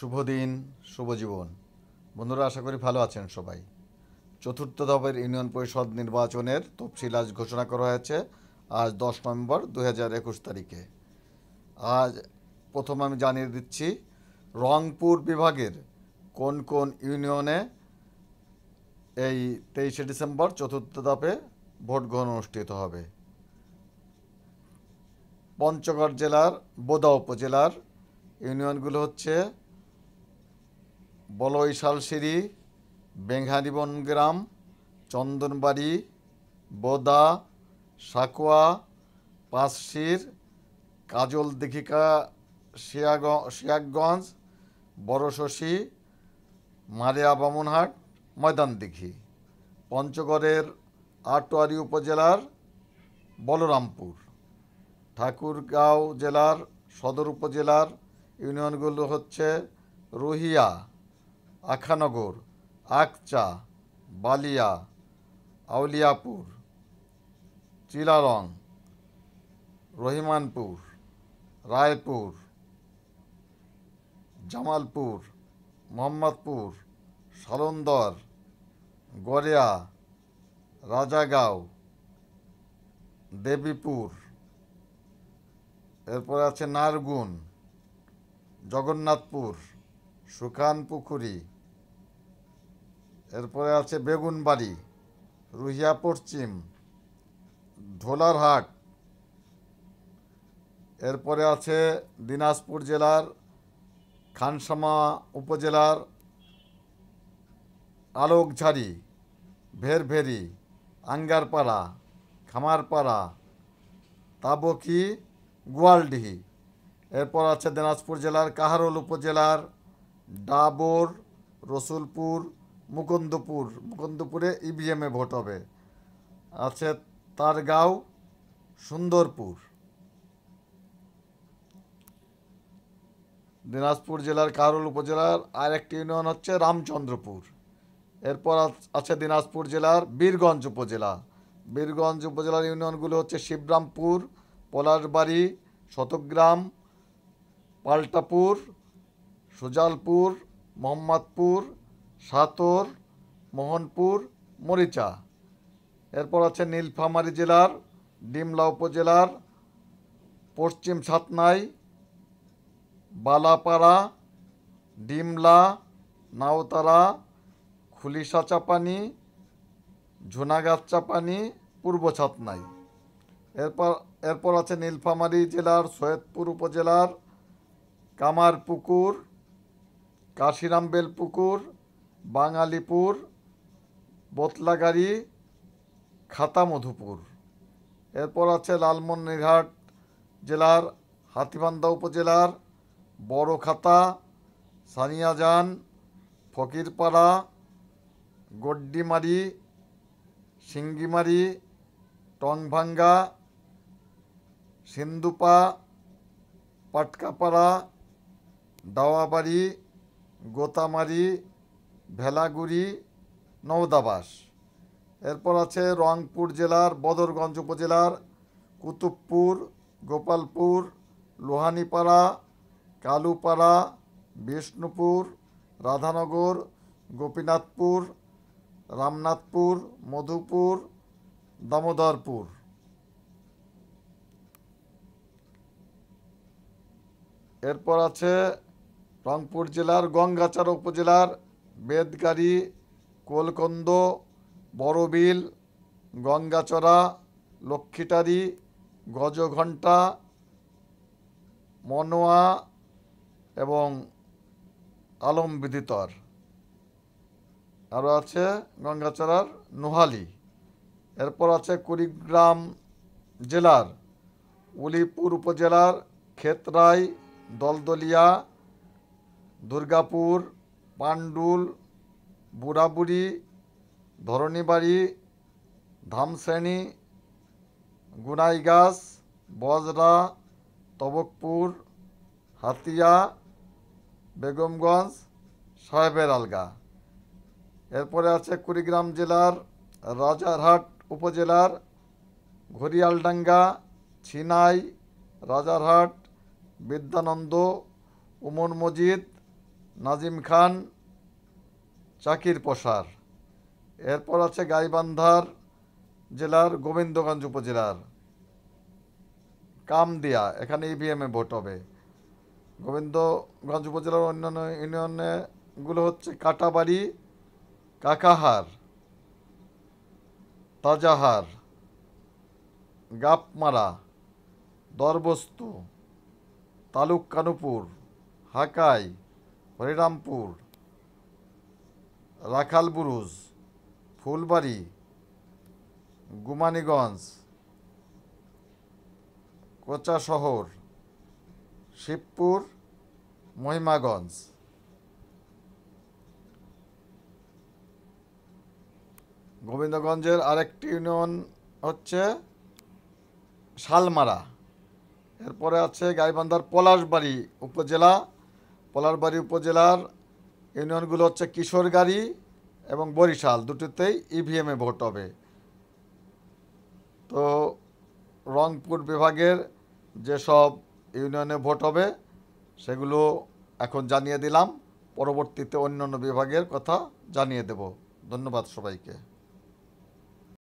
শুভ দিন শুভ জীবন বন্ধুরা আশা করি ভালো আছেন সবাই চতুর্থ দফের ইউনিয়ন পরিষদ নির্বাচনের তফসিল আজ ঘোষণা করা হয়েছে আজ দশ নভেম্বর দু তারিখে আজ প্রথম আমি জানিয়ে দিচ্ছি রংপুর বিভাগের কোন কোন ইউনিয়নে এই তেইশে ডিসেম্বর চতুর্থ ধাপে ভোট গ্রহণ অনুষ্ঠিত হবে পঞ্চগড় জেলার বোদা উপজেলার ইউনিয়নগুলো হচ্ছে বলয়শালসিঁড়ি বেঙ্গারিবন গ্রাম চন্দনবাড়ি বোদা সাকুয়া পাশশির কাজল দীঘিকা শিয়াগ শিয়াগঞ্জ বড়শশী মারিয়া বামনহাট ময়দান দিঘি পঞ্চগড়ের আটোয়ারি উপজেলার বলরামপুর ঠাকুরগাঁও জেলার সদর উপজেলার ইউনিয়নগুলো হচ্ছে রুহিয়া আখানগর আকচা বালিয়া আউলিয়াপুর চিলারং রহিমানপুর রায়পুর জামালপুর মোহাম্মদপুর সালন্দর গড়িয়া রাজাগাঁও দেবীপুর এরপরে আছে নারগুন জগন্নাথপুর সুখানপুকুরি এরপরে আছে বেগুনবাড়ি রুহিয়া পশ্চিম ধোলারহাট এরপরে আছে দিনাজপুর জেলার খানসামা উপজেলার আলোকঝাড়ি ভেরভেরি আঙ্গারপাড়া খামারপাড়া তাবকি গোয়ালডিহি এরপর আছে দিনাজপুর জেলার কাহারোল উপজেলার ডাবর রসুলপুর মুকুন্দপুর মুকুন্দপুরে ইভিএমে e ভোট হবে আছে তার গাঁও সুন্দরপুর দিনাজপুর জেলার কারুল উপজেলার আরেকটি ইউনিয়ন হচ্ছে রামচন্দ্রপুর এরপর আছে দিনাজপুর জেলার বীরগঞ্জ উপজেলা বীরগঞ্জ উপজেলার ইউনিয়নগুলো হচ্ছে শিবরামপুর পলাশবাড়ি শতগ্রাম পাল্টাপুর সুজালপুর মোহাম্মদপুর সাতর মোহনপুর মরিচা এরপর আছে নীলফামারী জেলার ডিমলা উপজেলার পশ্চিম সাতনাই বালাপাড়া ডিমলা নাওতারা খুলিসা চাপানি ঝুনাগাছ চাপানি পূর্ব ছাতনাই এরপর এরপর আছে নীলফামারী জেলার সৈয়দপুর উপজেলার কামার পুকুর কাশিরাম পুকুর বাঙালিপুর বতলাগাড়ি খাতা মধুপুর এরপর আছে লালমনিরহাট জেলার হাতিবান্ধা উপজেলার বড় খাতা সানিয়াজান ফকিরপাড়া গড্ডিমারি সিঙ্গিমারি টংভাঙ্গা সিন্ধুপা পাটকাপাড়া দাওয়াবাড়ি গোতামারি ভেলাগুড়ি নওদাবাস এরপর আছে রংপুর জেলার বদরগঞ্জ উপজেলার কুতুবপুর গোপালপুর লোহানীপাড়া কালুপাড়া বিষ্ণুপুর রাধানগর গোপীনাথপুর রামনাথপুর মধুপুর দামোদরপুর এরপর আছে রংপুর জেলার গঙ্গাচার উপজেলার বেদগারি কোলকন্দ বড়বিল গঙ্গাচড়া লক্ষ্মীটারি গজঘণ্টা মনোয়া এবং আলম বিদিতর আরও আছে গঙ্গাচড়ার নোহালি এরপর আছে কুড়িগ্রাম জেলার উলিপুর উপজেলার ক্ষেতরাই দলদলিয়া দুর্গাপুর পান্ডুল বুড়াবুড়ি ধরণীবাড়ি ধামশ্রেণী গুনাইগাছ বজরা তবকপুর হাতিয়া বেগমগঞ্জ সাহেবের আলগা এরপরে আছে কুড়িগ্রাম জেলার রাজারহাট উপজেলার ঘড়িয়ালডাঙ্গা ছিনাই রাজারহাট বিদ্যানন্দ উমর মজিদ নাজিম খান চাকির পশার এরপর আছে গাইবান্ধার জেলার গোবিন্দগঞ্জ উপজেলার কামদিয়া এখানে ইভিএমে e ভোট হবে গোবিন্দগঞ্জ উপজেলার অন্যান্য ইউনিয়নেগুলো হচ্ছে কাটাবাড়ি কাকাহার তাজাহার গাপমারা দরবস্তু তালুক কানুপুর হাকাই হরিরামপুর মানে রাখালবুরুজ ফুলবাড়ি গুমানিগঞ্জ কোচা শহর শিবপুর মহিমাগঞ্জ গোবিন্দগঞ্জের আরেকটি ইউনিয়ন হচ্ছে শালমারা এরপরে আছে গাইবান্ধার পলাশবাড়ি উপজেলা পলারবাড়ি উপজেলার ইউনিয়নগুলো হচ্ছে কিশোরগাড়ি এবং বরিশাল দুটিতেই ইভিএমে e ভোট হবে তো রংপুর বিভাগের যেসব ইউনিয়নে ভোট হবে সেগুলো এখন জানিয়ে দিলাম পরবর্তীতে অন্যান্য বিভাগের কথা জানিয়ে দেব ধন্যবাদ সবাইকে